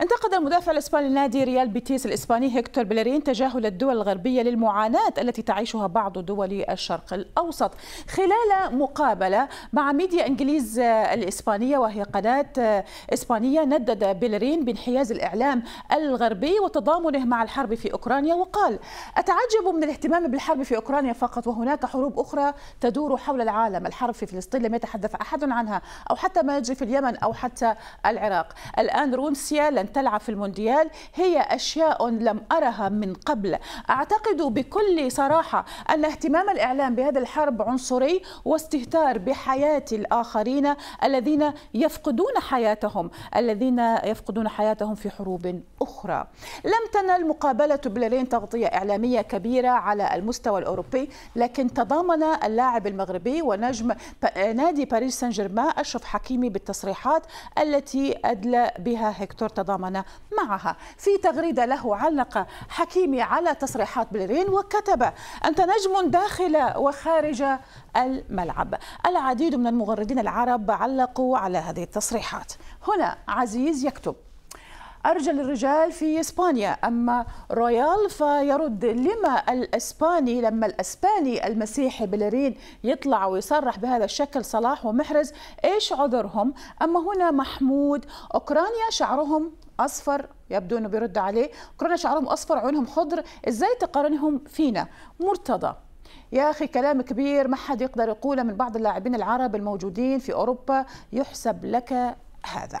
انتقد المدافع الاسباني نادي ريال بيتيس الاسباني هيكتور بليرين تجاهل الدول الغربيه للمعاناه التي تعيشها بعض دول الشرق الاوسط خلال مقابله مع ميديا انجليز آه، الاسبانيه وهي قناه آه، اسبانيه ندد بليرين بانحياز الاعلام الغربي وتضامنه مع الحرب في اوكرانيا وقال اتعجب من الاهتمام بالحرب في اوكرانيا فقط وهناك حروب اخرى تدور حول العالم الحرب في فلسطين لم يتحدث احد عنها او حتى ما يجري في اليمن او حتى العراق الان روسيا أن تلعب في المونديال هي أشياء لم أرها من قبل أعتقد بكل صراحة أن اهتمام الإعلام بهذا الحرب عنصري واستهتار بحياة الآخرين الذين يفقدون حياتهم الذين يفقدون حياتهم في حروب أخرى لم تنل مقابلة بلالين تغطية إعلامية كبيرة على المستوى الأوروبي لكن تضامن اللاعب المغربي ونجم نادي باريس سان جيرمان أشرف حكيمي بالتصريحات التي أدلى بها هكتور تضامن تضامن معها في تغريدة له علق حكيمي على تصريحات بليرين وكتب أنت نجم داخل وخارج الملعب العديد من المغردين العرب علقوا على هذه التصريحات هنا عزيز يكتب أرجل الرجال في إسبانيا أما رويال فيرد لما الإسباني لما الإسباني المسيحي بلارين يطلع ويصرح بهذا الشكل صلاح ومحرز إيش عذرهم أما هنا محمود أوكرانيا شعرهم أصفر يبدو أنه بيرد عليه أوكرانيا شعرهم أصفر عيونهم خضر إزاي تقارنهم فينا مرتضى يا أخي كلام كبير ما حد يقدر يقوله من بعض اللاعبين العرب الموجودين في أوروبا يحسب لك هذا